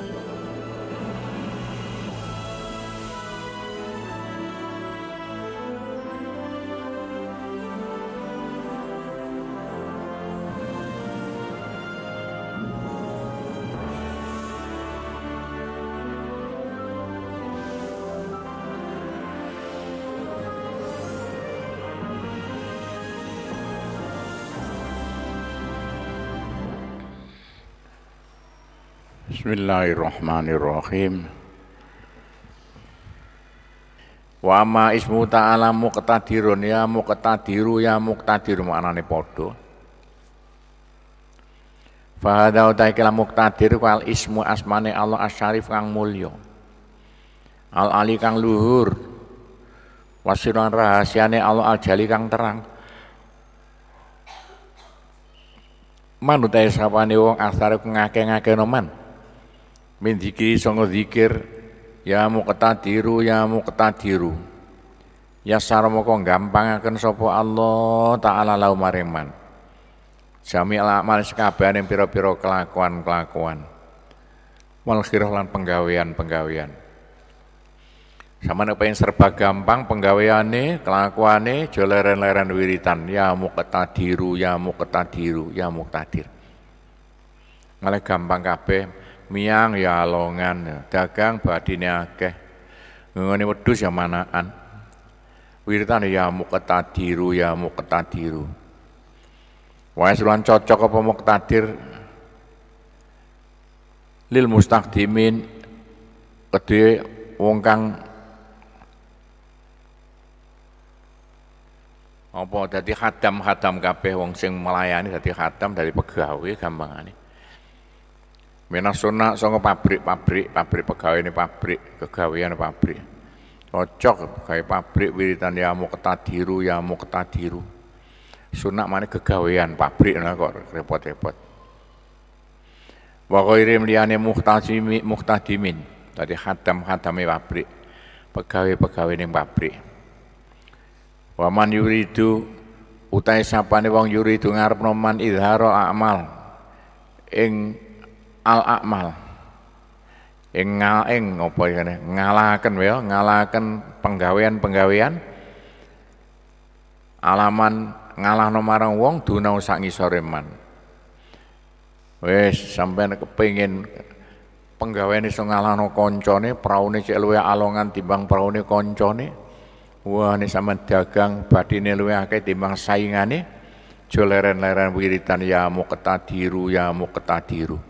Thank you. Bismillahirrahmanirrahim. Wa ma ismu ta'ala muqtadirun ya muqtadiru ya muqtadir maknane padha. Fa hadza utaikal muqtadir wal ismu asmane Allah asyarif kang mulya. Al ali kang luhur. Wasiran rahasiane Allah al jali kang terang. manut ae sapane wong asare ngake-ngake noman min dikiri sanga zikir ya muqtadiru ya muqtadiru ya gampang gampangaken sapa Allah taala lau mareman jami amal yang pira-pira kelakuan-kelakuan wal khirah lan penggawean-penggawean sama nek pengen serba gampang penggaweane, kelakuane nih, leren-leren wiritan ya muqtadiru ya muqtadiru ya muqtadir malah gampang kabeh miang ya alongan, ya. dagang badine akeh. Ngene wedhus ya manaan. Wiritan ya muqtadiru ya muqtadiru. Wae sulan cocok apa muqtadir? Lil mustaqdimin kedhe wong kang apa dadi khadam-khadam kabeh wong sing melayani dadi khadam dari pegawai gampangane. Minas sunnah saka pabrik-pabrik, pabrik pegawai ini pabrik, kegawean pabrik. Cocok kayak pabrik wiritan ya mau ketadiru, ya mau ketadiru. Sunak mana kegawean pabrik nah kok repot-repot. Wa ghairim liyane muhtadimi muhtadimin. Tadi hatam khadame pabrik, pegawai-pegawai ini pabrik. Waman man yuridu utai sapane wong yuridu ngarap noman idharo amal ing al akmal ing ngaeng apa ngene weh, ya ngalaken penggawean-penggawean alaman ngalah marang wong dunau sangi soreman, wes sampai kepingin penggawean iso ngalahno koncone perahu cek luwih alongan timbang praune koncone wah ini sama dagang badine luwe akeh timbang saingan nih, leren-leren wiritan ya mau ketadiru ya mau ketadiru